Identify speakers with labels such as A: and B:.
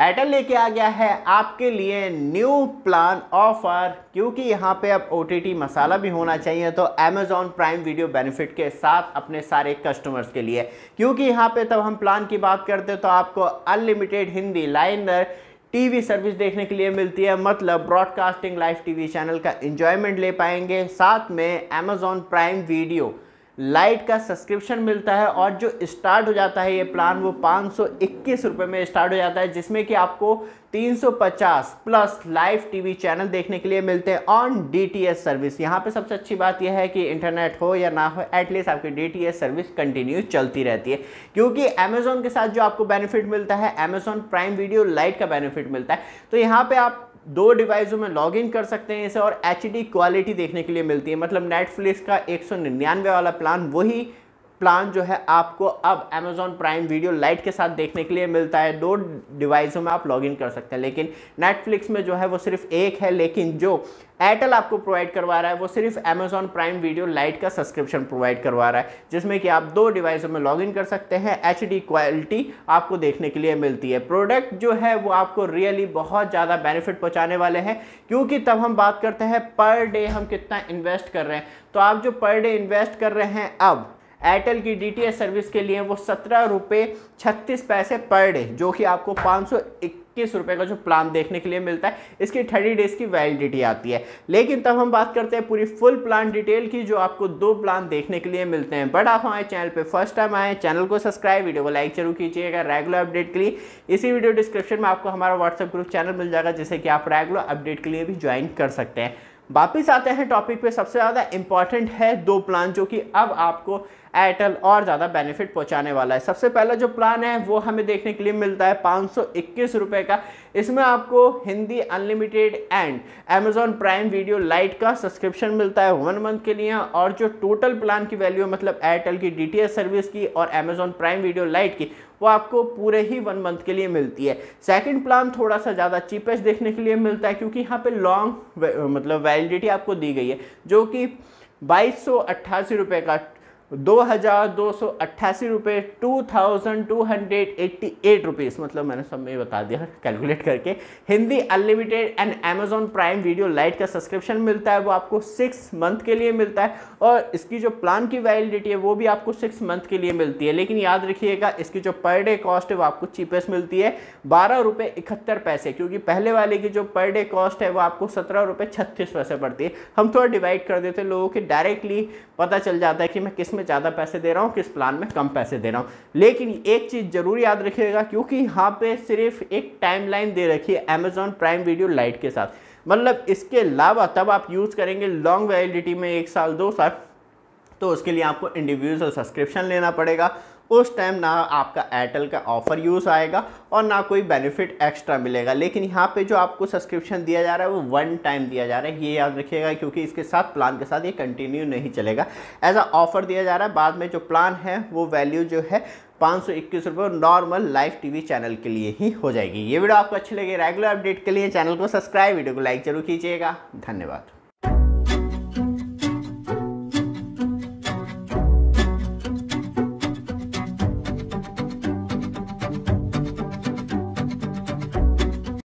A: Airtel लेके आ गया है आपके लिए न्यू प्लान ऑफर क्योंकि यहाँ पे अब ओ मसाला भी होना चाहिए तो अमेजॉन प्राइम वीडियो बेनिफिट के साथ अपने सारे कस्टमर्स के लिए क्योंकि यहाँ पे तब हम प्लान की बात करते तो आपको unlimited Hindi linear TV service देखने के लिए मिलती है मतलब ब्रॉडकास्टिंग लाइव टीवी चैनल का इंजॉयमेंट ले पाएंगे साथ में अमेजॉन प्राइम वीडियो लाइट का सब्सक्रिप्शन मिलता है और जो स्टार्ट हो जाता है ये प्लान वो पाँच सौ में स्टार्ट हो जाता है जिसमें कि आपको 350 प्लस लाइव टीवी चैनल देखने के लिए मिलते हैं ऑन डीटीएस सर्विस यहाँ पे सबसे अच्छी बात यह है कि इंटरनेट हो या ना हो एटलीस्ट आपकी डीटीएस सर्विस कंटिन्यू चलती रहती है क्योंकि अमेजोन के साथ जो आपको बेनिफिट मिलता है अमेजोन प्राइम वीडियो लाइट का बेनिफिट मिलता है तो यहाँ पर आप दो डिवाइसों में लॉग इन कर सकते हैं इसे और एच क्वालिटी देखने के लिए मिलती है मतलब नेटफ्लिक्स का एक वाला प्लान वही प्लान जो है आपको अब अमेजॉन प्राइम वीडियो लाइट के साथ देखने के लिए मिलता है दो डिवाइसों में आप लॉगिन कर सकते हैं लेकिन नेटफ्लिक्स में जो है वो सिर्फ एक है लेकिन जो एयरटेल आपको प्रोवाइड करवा रहा है वो सिर्फ Amazon प्राइम वीडियो लाइट का सब्सक्रिप्शन प्रोवाइड करवा रहा है जिसमें कि आप दो डिवाइसों में लॉगिन कर सकते हैं एच क्वालिटी आपको देखने के लिए मिलती है प्रोडक्ट जो है वो आपको रियली बहुत ज़्यादा बेनिफिट पहुँचाने वाले हैं क्योंकि तब हम बात करते हैं पर डे हम कितना इन्वेस्ट कर रहे हैं तो आप जो पर डे इन्वेस्ट कर रहे हैं अब एयरटेल की डी सर्विस के लिए वो सत्रह रुपये छत्तीस पैसे पर डे जो कि आपको पाँच सौ इक्कीस रुपये का जो प्लान देखने के लिए मिलता है इसकी थर्टी डेज़ की वैलिडिटी आती है लेकिन तब हम बात करते हैं पूरी फुल प्लान डिटेल की जो आपको दो प्लान देखने के लिए मिलते हैं बट आप हमारे चैनल पर फर्स्ट टाइम आए चैनल को सब्सक्राइब वीडियो को लाइक जरूर कीजिएगा रेगुलर अपडेट के लिए इसी वीडियो डिस्क्रिप्शन में आपको हमारा व्हाट्सअप ग्रुप चैनल मिल जाएगा जिससे कि आप रेगुलर अपडेट के लिए भी ज्वाइन कर सकते हैं वापिस आते हैं टॉपिक पे सबसे ज़्यादा इंपॉर्टेंट है दो प्लान जो कि अब आपको एयरटेल और ज़्यादा बेनिफिट पहुंचाने वाला है सबसे पहला जो प्लान है वो हमें देखने के लिए मिलता है पाँच सौ का इसमें आपको Hindi unlimited and Amazon Prime Video Lite का सब्सक्रिप्शन मिलता है वन मंथ के लिए और जो टोटल प्लान की वैल्यू मतलब एयरटेल की डी सर्विस की और अमेजोन प्राइम वीडियो लाइट की वो आपको पूरे ही वन मंथ के लिए मिलती है सेकंड प्लान थोड़ा सा ज़्यादा चीपेस्ट देखने के लिए मिलता है क्योंकि यहाँ पे लॉन्ग मतलब वैलिडिटी आपको दी गई है जो कि बाईस सौ रुपये का दो हज़ार दो सौ अट्ठासी two thousand two hundred eighty eight rupees मतलब मैंने सब में बता दिया कैलकुलेट करके Hindi unlimited and Amazon Prime Video Lite का सब्सक्रिप्शन मिलता है वो आपको सिक्स मंथ के लिए मिलता है और इसकी जो प्लान की वैलिडिटी है वो भी आपको सिक्स मंथ के लिए मिलती है लेकिन याद रखिएगा इसकी जो पर डे कॉस्ट है वो आपको चीपेस्ट मिलती है बारह इकहत्तर पैसे क्योंकि पहले वाले की जो पर डे कॉस्ट है वो आपको सत्रह रुपये छत्तीस पैसे पड़ती है हम थोड़ा डिवाइड कर देते हैं लोगों के डायरेक्टली पता चल जाता है कि मैं किस में ज़्यादा पैसे दे रहा हूँ किस प्लान में कम पैसे दे रहा हूँ लेकिन एक चीज़ ज़रूर याद रखिएगा क्योंकि यहाँ पे सिर्फ एक टाइमलाइन दे रखी है अमेजॉन प्राइम वीडियो लाइट के साथ मतलब इसके अलावा तब आप यूज़ करेंगे लॉन्ग वैलिडिटी में एक साल दो साल तो उसके लिए आपको इंडिविजुअल सब्सक्रिप्शन लेना पड़ेगा उस टाइम ना आपका एयरटेल का ऑफ़र यूज़ आएगा और ना कोई बेनिफिट एक्स्ट्रा मिलेगा लेकिन यहाँ पे जो आपको सब्सक्रिप्शन दिया जा रहा है वो वन टाइम दिया जा रहा है ये याद रखिएगा क्योंकि इसके साथ प्लान के साथ ये कंटिन्यू नहीं चलेगा एज अ ऑफ़र दिया जा रहा है बाद में जो प्लान है वो वैल्यू जो है पाँच सौ इक्कीस रुपये नॉर्मल लाइव टीवी चैनल के लिए ही हो जाएगी ये वीडियो आपको अच्छी लगी रेगुलर अपडेट के लिए चैनल को सब्सक्राइब वीडियो को लाइक जरूर कीजिएगा धन्यवाद